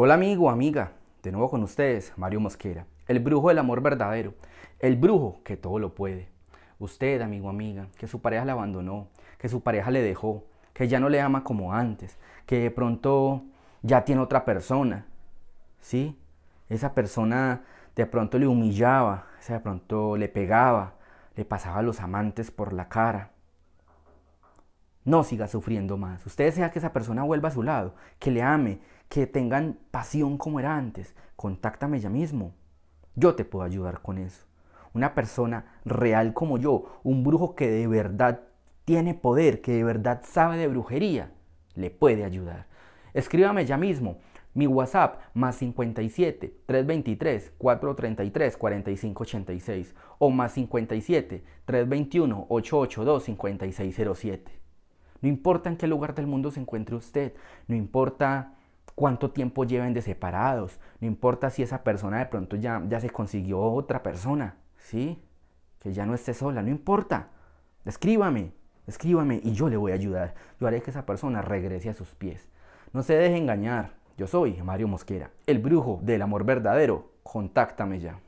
Hola amigo, amiga, de nuevo con ustedes, Mario Mosquera, el brujo del amor verdadero, el brujo que todo lo puede. Usted, amigo, amiga, que su pareja le abandonó, que su pareja le dejó, que ya no le ama como antes, que de pronto ya tiene otra persona, ¿sí? Esa persona de pronto le humillaba, de pronto le pegaba, le pasaba a los amantes por la cara. No siga sufriendo más. Usted desea que esa persona vuelva a su lado, que le ame, que tengan pasión como era antes, contáctame ya mismo. Yo te puedo ayudar con eso. Una persona real como yo, un brujo que de verdad tiene poder, que de verdad sabe de brujería, le puede ayudar. Escríbame ya mismo. Mi WhatsApp más 57 323 433 4586 o más 57 321 882 5607. No importa en qué lugar del mundo se encuentre usted, no importa cuánto tiempo lleven de separados, no importa si esa persona de pronto ya, ya se consiguió otra persona, ¿sí? Que ya no esté sola, no importa. Escríbame, escríbame y yo le voy a ayudar. Yo haré que esa persona regrese a sus pies. No se deje engañar. Yo soy Mario Mosquera, el brujo del amor verdadero. Contáctame ya.